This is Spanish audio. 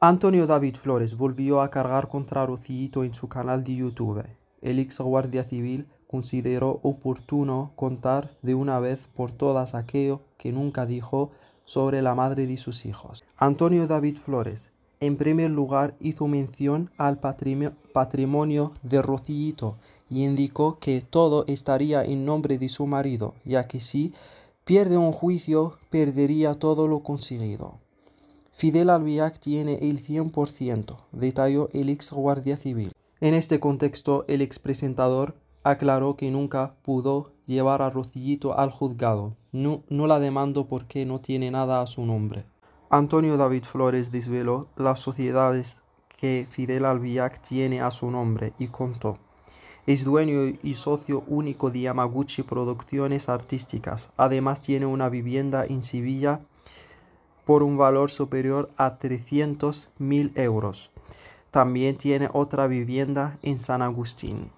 Antonio David Flores volvió a cargar contra Rocillito en su canal de YouTube. El ex guardia civil consideró oportuno contar de una vez por todas aquello que nunca dijo sobre la madre de sus hijos. Antonio David Flores, en primer lugar, hizo mención al patrimonio de Rocillito y indicó que todo estaría en nombre de su marido, ya que si pierde un juicio, perdería todo lo conseguido. Fidel Albiac tiene el 100%, detalló el ex guardia civil. En este contexto, el ex presentador aclaró que nunca pudo llevar a Rocillito al juzgado. No, la demando porque no tiene nada a su nombre. Antonio David Flores desveló las sociedades que Fidel Albiac tiene a su nombre y contó. Es dueño y socio único de Yamaguchi Producciones Artísticas. Además tiene una vivienda en Sevilla por un valor superior a 300.000 mil euros. También tiene otra vivienda en San Agustín.